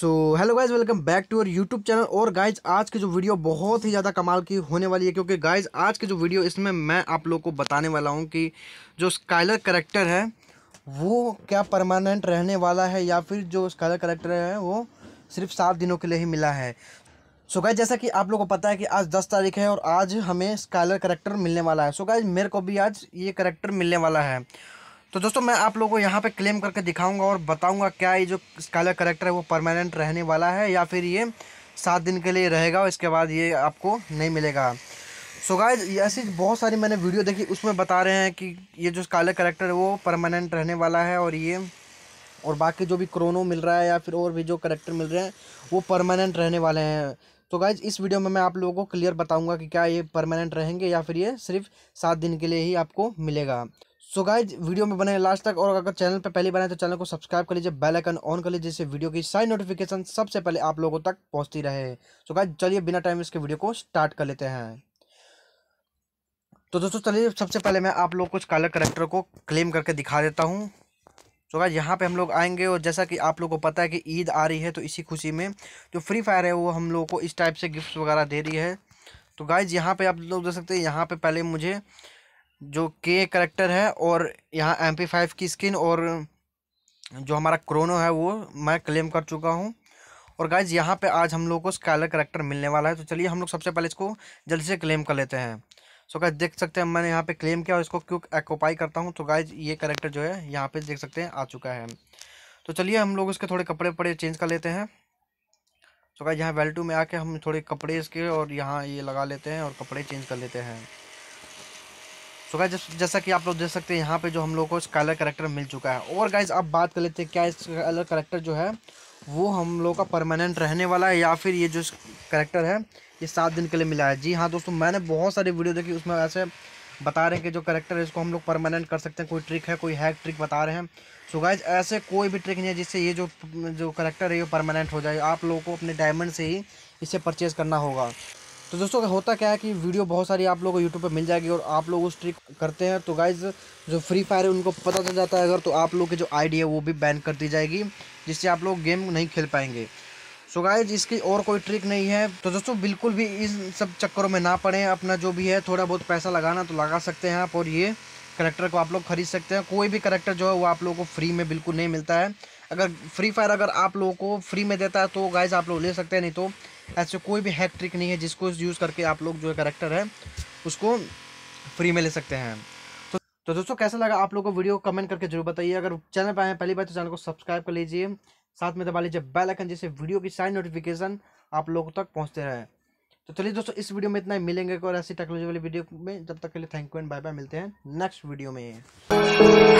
so hello guys welcome back to uh YouTube channel और guys आज की जो वीडियो बहुत ही ज़्यादा कमाल की होने वाली है क्योंकि गाइज आज की जो वीडियो इसमें मैं आप लोग को बताने वाला हूँ कि जो स्काइलर करेक्टर है वो क्या परमानेंट रहने वाला है या फिर जो स्काइलर करेक्टर है वो सिर्फ सात दिनों के लिए ही मिला है सो so गाइज जैसा कि आप लोग को पता है कि आज दस तारीख है और आज हमें स्काइलर करेक्टर मिलने वाला है सो so गाइज मेरे को भी आज ये करेक्टर मिलने वाला है तो दोस्तों मैं आप लोगों को यहाँ पे क्लेम करके दिखाऊंगा और बताऊंगा क्या ये जो स्कालर करेक्टर है वो परमानेंट रहने वाला है या फिर ये सात दिन के लिए रहेगा और इसके बाद ये आपको नहीं मिलेगा सो so गाइज ऐसी बहुत सारी मैंने वीडियो देखी उसमें बता रहे हैं कि ये जो स्कालर करेक्टर है वो परमानेंट रहने वाला है और ये और बाकी जो भी क्रोनो मिल रहा है या फिर और भी जो करेक्टर मिल रहे हैं वो परमानेंट रहने वाले हैं तो गाइज इस वीडियो में मैं आप लोगों को क्लियर बताऊंगा कि क्या ये परमानेंट रहेंगे या फिर ये सिर्फ सात दिन के लिए ही आपको मिलेगा सो so गाइज वीडियो में बने लास्ट तक और अगर चैनल पर पहले बनाए तो चैनल को सब्सक्राइब कर लीजिए बेल आइकन ऑन कर लीजिए जिससे वीडियो की सारी नोटिफिकेशन सबसे पहले आप लोगों तक पहुंचती रहे सो गाइज चलिए बिना टाइम इसके वीडियो को स्टार्ट कर लेते हैं तो दोस्तों चलिए सबसे पहले मैं आप लोग कुछ कलर करेक्टर को क्लेम करके दिखा देता हूँ सो गाइज यहाँ पे हम लोग आएंगे और जैसा कि आप लोग को पता है कि ईद आ रही है तो इसी खुशी में जो फ्री फायर है वो हम लोगों को इस टाइप से गिफ्ट वगैरह दे रही है तो गाइज यहाँ पर आप लोग देख सकते हैं यहाँ पे पहले मुझे जो के करेक्टर है और यहाँ एम पी फाइव की स्किन और जो हमारा क्रोनो है वो मैं क्लेम कर चुका हूँ और गाइज यहाँ पे आज हम लोग को स्कैलर करेक्टर मिलने वाला है तो चलिए हम लोग सबसे पहले इसको जल्दी से क्लेम कर लेते हैं सो गाइज देख सकते हैं मैंने यहाँ पे क्लेम किया और इसको क्यों एक्ोपाई करता हूँ तो गाइज ये करेक्टर जो है यहाँ पे देख सकते हैं आ चुका है तो चलिए हम लोग इसके थोड़े कपड़े पड़े चेंज कर लेते हैं सो गाइज यहाँ वेल्टू में आके हम थोड़े कपड़े इसके और यहाँ ये लगा लेते हैं और कपड़े चेंज कर लेते हैं सो गाइज जैसा कि आप लोग देख सकते हैं यहाँ पे जो हम लोग को स्कालर करेक्टर मिल चुका है और गाइज अब बात कर लेते हैं क्या स्कालर करेक्टर जो है वो हम लोग का परमानेंट रहने वाला है या फिर ये जो करेक्टर है ये सात दिन के लिए मिला है जी हाँ दोस्तों मैंने बहुत सारी वीडियो देखी उसमें ऐसे बता रहे हैं कि जो करेक्टर है इसको हम लोग परमानेंट कर सकते हैं कोई ट्रिक है कोई हैक ट्रिक बता रहे हैं सो गाइज ऐसे कोई भी ट्रिक नहीं है जिससे ये जो जो करेक्टर है ये परमानेंट हो जाए आप लोगों को अपने डायमंड से ही इसे परचेज़ करना होगा तो दोस्तों होता क्या है कि वीडियो बहुत सारी आप लोगों को यूट्यूब पर मिल जाएगी और आप लोग उस ट्रिक करते हैं तो गाइज जो फ्री फायर है उनको पता चल जाता है अगर तो आप लोग की जो आईडी है वो भी बैन कर दी जाएगी जिससे आप लोग गेम नहीं खेल पाएंगे सो गाइज इसकी और कोई ट्रिक नहीं है तो दोस्तों बिल्कुल भी इन सब चक्करों में ना पड़ें अपना जो भी है थोड़ा बहुत पैसा लगाना तो लगा सकते हैं आप और ये करेक्टर को आप लोग खरीद सकते हैं कोई भी करेक्टर जो है वो आप लोगों को फ्री में बिल्कुल नहीं मिलता है अगर फ्री फायर अगर आप लोगों को फ्री में देता है तो गाइज आप लोग ले सकते हैं नहीं तो ऐसे कोई भी हैक ट्रिक नहीं है जिसको यूज़ करके आप लोग जो करेक्टर है उसको फ्री में ले सकते हैं तो तो दोस्तों कैसा लगा आप लोगों को वीडियो कमेंट करके जरूर बताइए अगर चैनल पर आए पहली बार तो चैनल को सब्सक्राइब कर लीजिए साथ में दबा लीजिए बेल आइकन जिससे वीडियो की सारी नोटिफिकेशन आप लोगों तक पहुँचते रहे तो चलिए दोस्तों इस वीडियो में इतना ही मिलेंगे और ऐसी टेक्नोलॉजी वाली वीडियो में जब तक के लिए thank you and bye bye मिलते हैं नेक्स्ट वीडियो में